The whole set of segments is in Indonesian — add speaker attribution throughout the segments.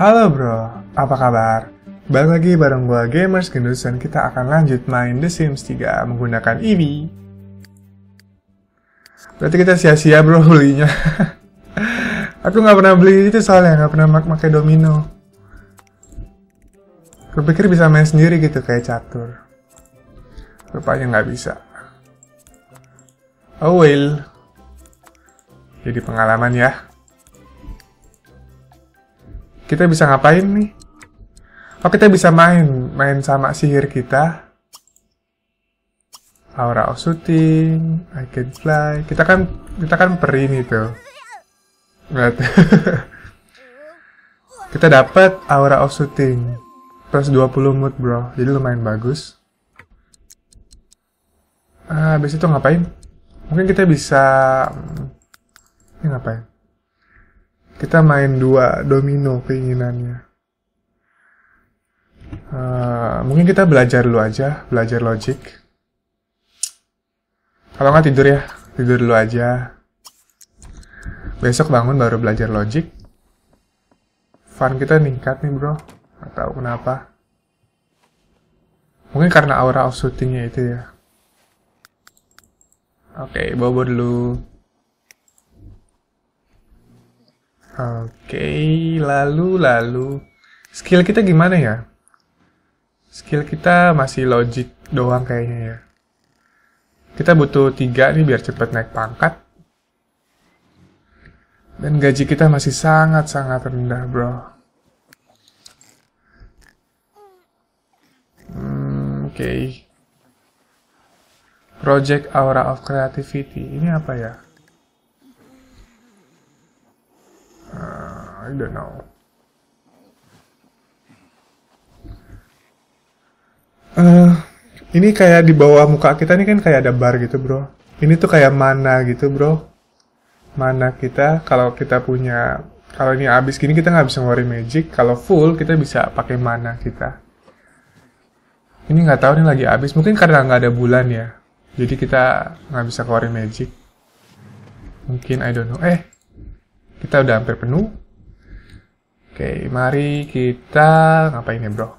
Speaker 1: Halo bro, apa kabar? Balik lagi bareng gue Gamers Gendus dan kita akan lanjut main The Sims 3 menggunakan Eevee. Berarti kita sia-sia bro belinya. Aku gak pernah beli itu soalnya, gak pernah mak pakai domino. Gue bisa main sendiri gitu kayak catur. Rupanya gak bisa. Oh well. Jadi pengalaman ya kita bisa ngapain nih? Oh, kita bisa main. Main sama sihir kita. Aura of shooting, I can fly. Kita kan kita kan peri nih tuh. kita dapat aura of shooting plus 20 mood bro jadi lumayan bagus ah habis itu ngapain mungkin kita bisa hmm, ini ngapain kita main dua domino keinginannya uh, mungkin kita belajar dulu aja belajar logic kalau nggak tidur ya tidur dulu aja besok bangun baru belajar logic fun kita ningkat nih bro nggak tahu kenapa mungkin karena aura of shootingnya itu ya oke okay, bobo dulu Oke, lalu lalu skill kita gimana ya? Skill kita masih logic doang kayaknya ya. Kita butuh tiga nih biar cepet naik pangkat. Dan gaji kita masih sangat-sangat rendah, bro. Hmm, oke. Okay. Project Aura of Creativity. Ini apa ya? I don't know. Uh, ini kayak di bawah muka kita ini kan kayak ada bar gitu bro. Ini tuh kayak mana gitu bro. Mana kita kalau kita punya kalau ini abis gini kita nggak bisa ngeluarin magic. Kalau full kita bisa pakai mana kita. Ini nggak tahu nih lagi abis. Mungkin karena nggak ada bulan ya. Jadi kita nggak bisa keluarin magic. Mungkin I don't know. Eh, kita udah hampir penuh. Oke, mari kita ngapain ya bro?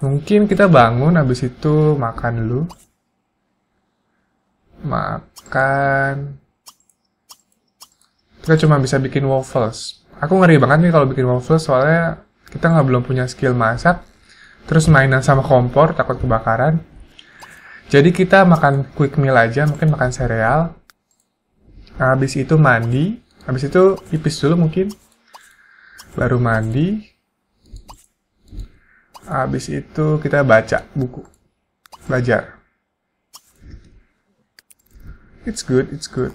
Speaker 1: Mungkin kita bangun, habis itu makan dulu. Makan. Kita cuma bisa bikin waffles. Aku ngeri banget nih kalau bikin waffles, soalnya kita nggak belum punya skill masak. Terus mainan sama kompor, takut kebakaran. Jadi kita makan quick meal aja, mungkin makan sereal. Habis itu mandi, habis itu pipis dulu mungkin baru mandi habis itu kita baca buku belajar it's good it's good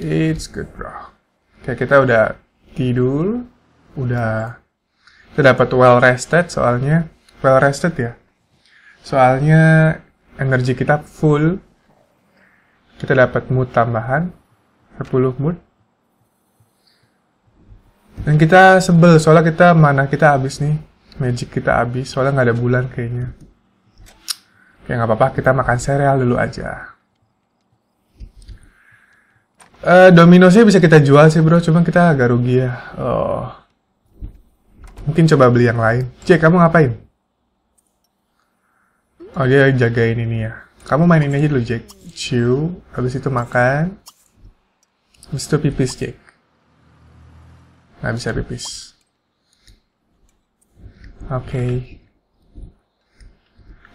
Speaker 1: it's good bro oke kita udah tidur udah kita dapat well rested soalnya well rested ya soalnya energi kita full kita dapat mood tambahan 10 mood dan kita sebel soalnya kita mana kita habis nih. Magic kita habis soalnya nggak ada bulan kayaknya. Ya nggak apa-apa kita makan sereal dulu aja. Uh, eh, sih bisa kita jual sih bro, cuman kita agak rugi ya. Oh. Mungkin coba beli yang lain. Cek kamu ngapain? Oh dia jagain ini ya. Kamu main ini aja dulu Jack. Chew, habis itu makan. Habis itu pipis Jack nggak bisa pipis oke okay.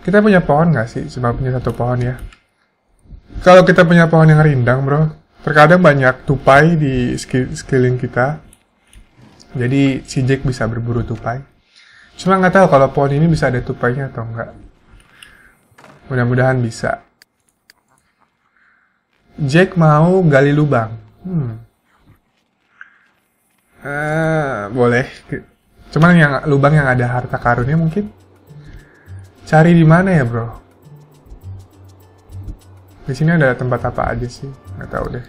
Speaker 1: kita punya pohon nggak sih cuma punya satu pohon ya kalau kita punya pohon yang rindang bro terkadang banyak tupai di sekeliling kita jadi si Jack bisa berburu tupai cuma nggak tahu kalau pohon ini bisa ada tupainya atau nggak. mudah-mudahan bisa Jack mau gali lubang hmm. Uh, boleh. Cuman yang lubang yang ada harta karunnya mungkin cari di mana ya bro? Di sini ada tempat apa aja sih? Nggak tahu deh.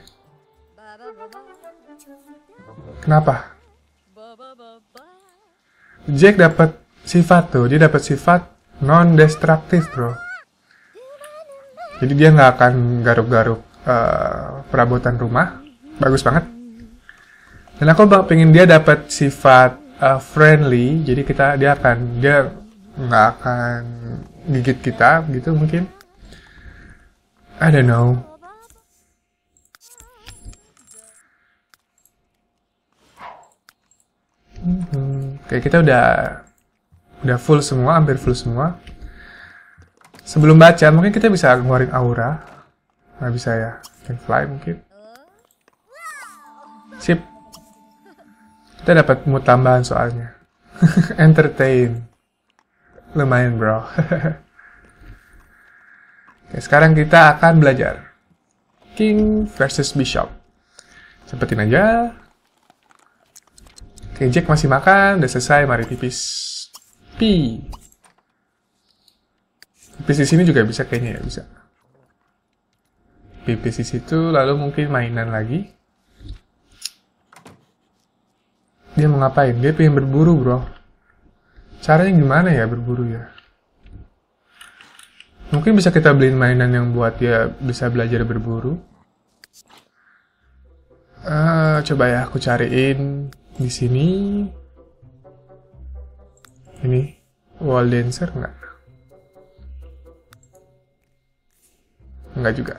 Speaker 1: Kenapa? Jack dapat sifat tuh, dia dapat sifat non destruktif bro. Jadi dia nggak akan garuk-garuk uh, perabotan rumah. Bagus banget dan aku pengen dia dapat sifat uh, friendly jadi kita dia akan dia nggak akan gigit kita gitu mungkin I don't know hmm, kayak kita udah udah full semua hampir full semua sebelum baca mungkin kita bisa ngeluarin aura nggak bisa ya can fly mungkin sip kita dapat mood tambahan soalnya. Entertain. Lumayan bro. Oke, sekarang kita akan belajar. King versus Bishop. Seperti aja. Oke, Jack masih makan. Udah selesai, mari tipis. P. Tipis di sini juga bisa kayaknya ya, bisa. Pipis di situ, lalu mungkin mainan lagi. Dia mau ngapain? Dia pengen berburu, bro. Caranya gimana ya berburu ya? Mungkin bisa kita beliin mainan yang buat dia bisa belajar berburu. Uh, coba ya, aku cariin di sini. Ini wall dancer nggak? Nggak juga.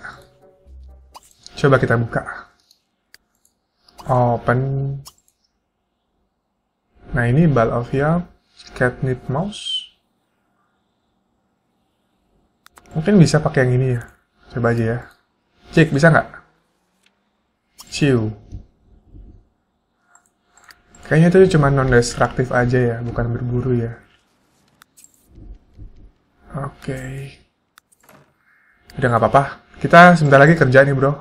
Speaker 1: Coba kita buka. Open Nah ini ball of Balavia catnip mouse. Mungkin bisa pakai yang ini ya. Coba aja ya. Cek, bisa nggak? Ciu. Kayaknya itu cuma non-destruktif aja ya, bukan berburu ya. Oke. Okay. Udah nggak apa-apa. Kita sebentar lagi kerja nih, bro.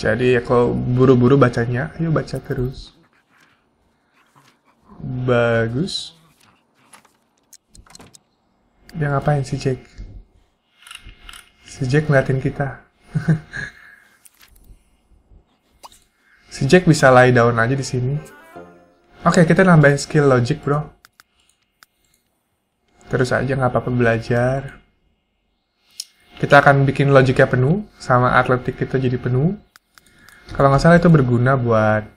Speaker 1: Jadi kalau buru-buru bacanya, yuk baca terus. Bagus. Dia ngapain si Jack? Si Jack ngeliatin kita. si Jack bisa lay down aja di sini. Oke, okay, kita nambahin skill logic, bro. Terus aja nggak apa-apa belajar. Kita akan bikin logiknya penuh, sama atletik kita jadi penuh. Kalau nggak salah itu berguna buat...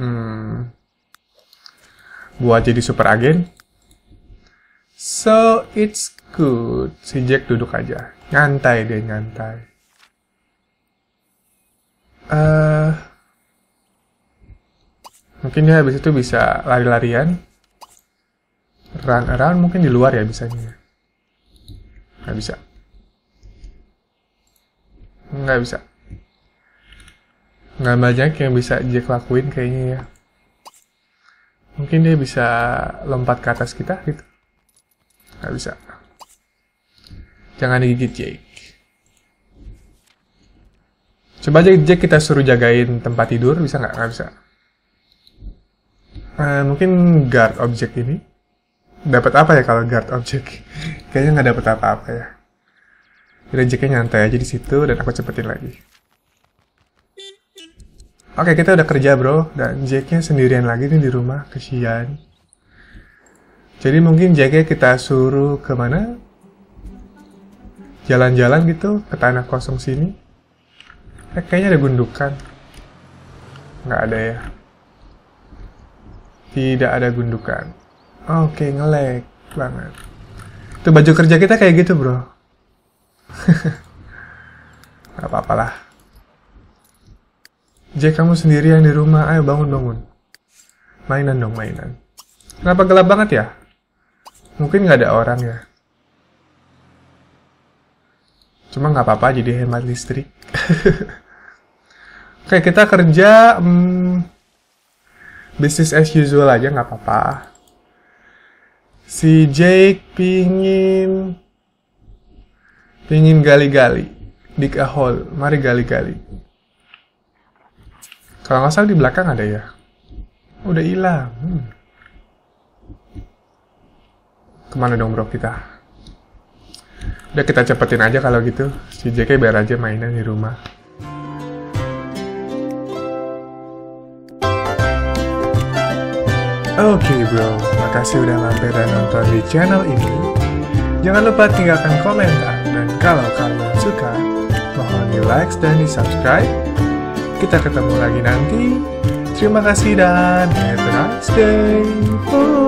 Speaker 1: Hmm, buat jadi super agen. So it's good. Si Jack duduk aja. Nyantai deh, nyantai. Uh, mungkin dia habis itu bisa lari-larian. Run around mungkin di luar ya bisanya. Ya. Nggak bisa. Nggak bisa. Nggak banyak yang bisa Jack lakuin kayaknya ya. Mungkin dia bisa lompat ke atas kita gitu. Gak bisa. Jangan digigit Jake. Coba aja Jake kita suruh jagain tempat tidur, bisa nggak? Nggak bisa. Uh, mungkin guard object ini. Dapat apa ya kalau guard object? Kayaknya nggak dapat apa-apa ya. Jadi Jacknya nyantai aja di situ dan aku cepetin lagi. Oke, kita udah kerja bro, dan Jacknya sendirian lagi nih di rumah, kesian. Jadi mungkin Jacknya kita suruh kemana? Jalan-jalan gitu, ke tanah kosong sini. Eh, kayaknya ada gundukan. Nggak ada ya. Tidak ada gundukan. Oke, ngelek banget. Itu baju kerja kita kayak gitu bro. Gak apa-apalah. Jack kamu sendirian di rumah, ayo bangun bangun. Mainan dong mainan. Kenapa gelap banget ya? Mungkin nggak ada orang ya. Cuma nggak apa-apa jadi hemat listrik. Oke kita kerja hmm, bisnis as usual aja nggak apa-apa. Si Jake pingin pingin gali-gali dig a hole mari gali-gali kalau nggak salah di belakang ada ya. Udah hilang. Hmm. Kemana dong bro kita? Udah kita cepetin aja kalau gitu. Si JK biar aja mainan di rumah. Oke okay, bro, makasih udah mampir dan nonton di channel ini. Jangan lupa tinggalkan komentar dan kalau kalian suka, mohon di like dan di subscribe kita ketemu lagi nanti. Terima kasih dan have a nice day. Bye.